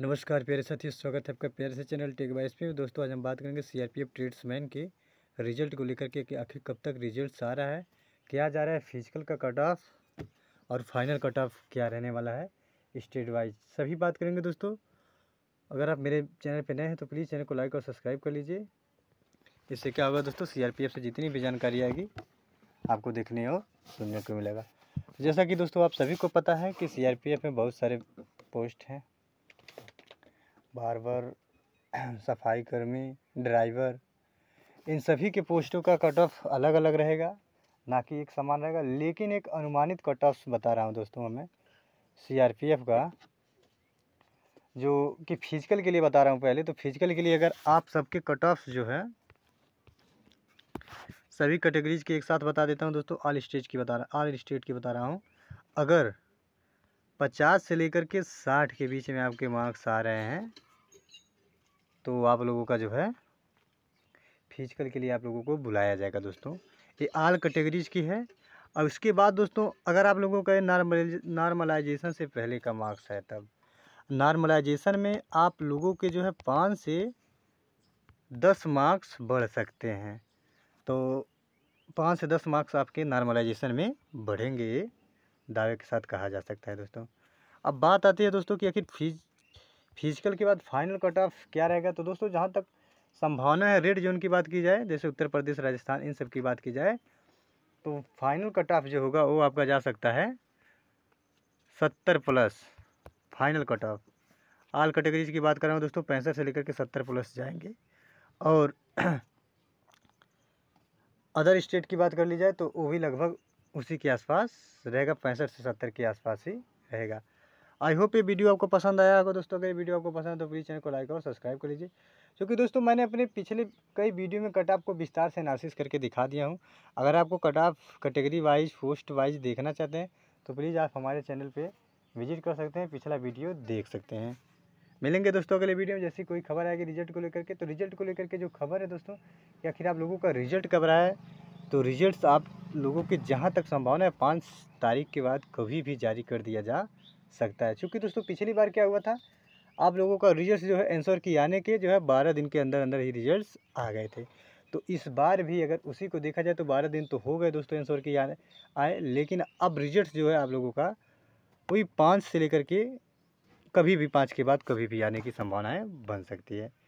नमस्कार प्यारे साथियों स्वागत है आपका प्यारे से चैनल टेक बाइस पे दोस्तों आज हम बात करेंगे सीआरपीएफ ट्रेड्समैन के रिजल्ट को लेकर के आखिर कब तक रिजल्ट आ रहा है क्या जा रहा है फिजिकल का कट ऑफ और फाइनल कट ऑफ क्या रहने वाला है स्टेट वाइज सभी बात करेंगे दोस्तों अगर आप मेरे चैनल पर नए हैं तो प्लीज़ चैनल को लाइक और सब्सक्राइब कर लीजिए इससे क्या होगा दोस्तों सी से जितनी भी जानकारी आएगी आपको देखने और सुनने को मिलेगा जैसा कि दोस्तों आप सभी को पता है कि सी में बहुत सारे पोस्ट हैं बारबर सफाई कर्मी ड्राइवर इन सभी के पोस्टों का कट ऑफ अलग अलग रहेगा ना कि एक समान रहेगा लेकिन एक अनुमानित कट ऑफ बता रहा हूँ दोस्तों हमें सीआरपीएफ का जो कि फिजिकल के लिए बता रहा हूँ पहले तो फिजिकल के लिए अगर आप सबके कट ऑफ जो है सभी कैटेगरीज के एक साथ बता देता हूँ दोस्तों ऑल स्टेज की बता रहा ऑल स्टेट की बता रहा हूँ अगर पचास से लेकर के साठ के बीच में आपके मार्क्स आ रहे हैं तो आप लोगों का जो है फिजिकल के लिए आप लोगों को बुलाया जाएगा दोस्तों ये आल कैटेगरीज की है और उसके बाद दोस्तों अगर आप लोगों का नॉर्मल नॉर्मलाइजेशन से पहले का मार्क्स है तब नॉर्मलाइजेशन में आप लोगों के जो है पाँच से दस मार्क्स बढ़ सकते हैं तो पाँच से दस मार्क्स आपके नॉर्मलाइजेशन में बढ़ेंगे दावे के साथ कहा जा सकता है दोस्तों अब बात आती है दोस्तों कि आखिर फिज फिजिकल के बाद फाइनल कट ऑफ क्या रहेगा तो दोस्तों जहाँ तक संभावना है रेड जोन की बात की जाए जैसे उत्तर प्रदेश राजस्थान इन सब की बात की जाए तो फाइनल कट ऑफ जो होगा वो आपका जा सकता है सत्तर plus final cut off all categories की बात कर रहा हूँ दोस्तों पैंसठ से लेकर के सत्तर प्लस जाएंगे और अदर स्टेट की बात कर ली जाए तो वो भी लगभग उसी के आसपास रहेगा पैंसठ से सत्तर के आसपास ही रहेगा आई होप ये वीडियो आपको पसंद आया होगा दोस्तों अगर ये वीडियो आपको पसंद है तो प्लीज़ चैनल को लाइक और सब्सक्राइब कर लीजिए क्योंकि दोस्तों मैंने अपने पिछले कई वीडियो में कटाप को विस्तार से एनालिसिस करके दिखा दिया हूँ अगर आपको cut off category wise post wise देखना चाहते हैं तो प्लीज़ आप हमारे चैनल पर विजिट कर सकते हैं पिछला वीडियो देख सकते हैं मिलेंगे दोस्तों अगले वीडियो में जैसी कोई खबर आएगी रिजल्ट को लेकर के तो रिजल्ट को लेकर के जो खबर है दोस्तों कि आखिर आप लोगों का रिजल्ट कब रहा है तो रिजल्ट्स आप लोगों के जहाँ तक संभावना है पाँच तारीख के बाद कभी भी जारी कर दिया जा सकता है क्योंकि दोस्तों पिछली बार क्या हुआ था आप लोगों का रिजल्ट जो है आंसर की आने के जो है बारह दिन के अंदर अंदर ही रिजल्ट आ गए थे तो इस बार भी अगर उसी को देखा जाए तो बारह दिन तो हो गए दोस्तों आंसर की आने आए लेकिन अब रिजल्ट जो है आप लोगों का वही पाँच से लेकर के कभी भी पाँच के बाद कभी भी आने की संभावनाएँ बन सकती है